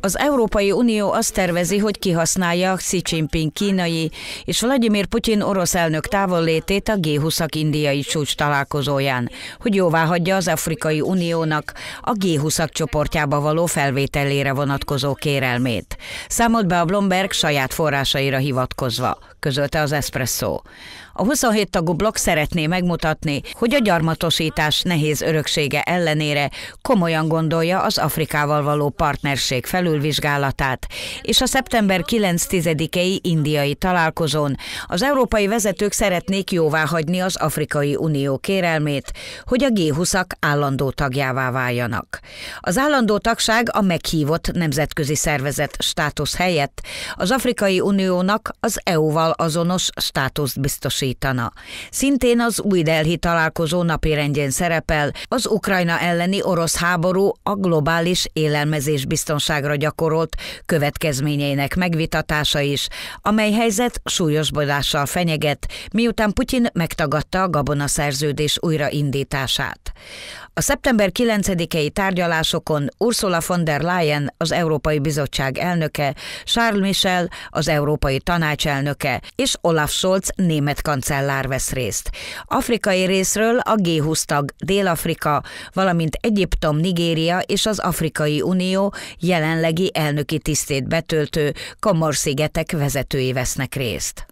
Az Európai Unió azt tervezi, hogy kihasználja Xi Jinping kínai és Vladimir Putin orosz elnök távollétét a G20-ak indiai csúcs találkozóján, hogy jóvá hagyja az Afrikai Uniónak a G20-ak csoportjába való felvételére vonatkozó kérelmét. Számolt be a Bloomberg saját forrásaira hivatkozva, közölte az Espresso. A 27 tagú blokk szeretné megmutatni, hogy a gyarmatosítás nehéz öröksége ellenére komolyan gondolja az Afrikával való partnerség felülvizsgálatát és a szeptember 9-10-i indiai találkozón az európai vezetők szeretnék jóváhagyni az Afrikai Unió kérelmét, hogy a G20-ak állandó tagjává váljanak. Az állandó tagság a meghívott nemzetközi szervezet státusz helyett az Afrikai Uniónak az EU-val azonos státuszt biztosítana. Szintén az új Delhi találkozó napirendjén szerepel az Ukrajna elleni orosz háború a globális élet élelmezés biztonságra gyakorolt következményeinek megvitatása is, amely helyzet súlyosbodással fenyeget, miután Putyin megtagadta a gabonaszerződés újraindítását. A szeptember 9-i tárgyalásokon Ursula von der Leyen, az Európai Bizottság elnöke, Charles Michel, az Európai Tanács elnöke és Olaf Scholz német kancellár vesz részt. Afrikai részről a G20 tag Dél-Afrika, valamint Egyiptom, Nigéria és az Afrikai Unió jelenlegi elnöki tisztét betöltő Kamarszigetek vezetői vesznek részt.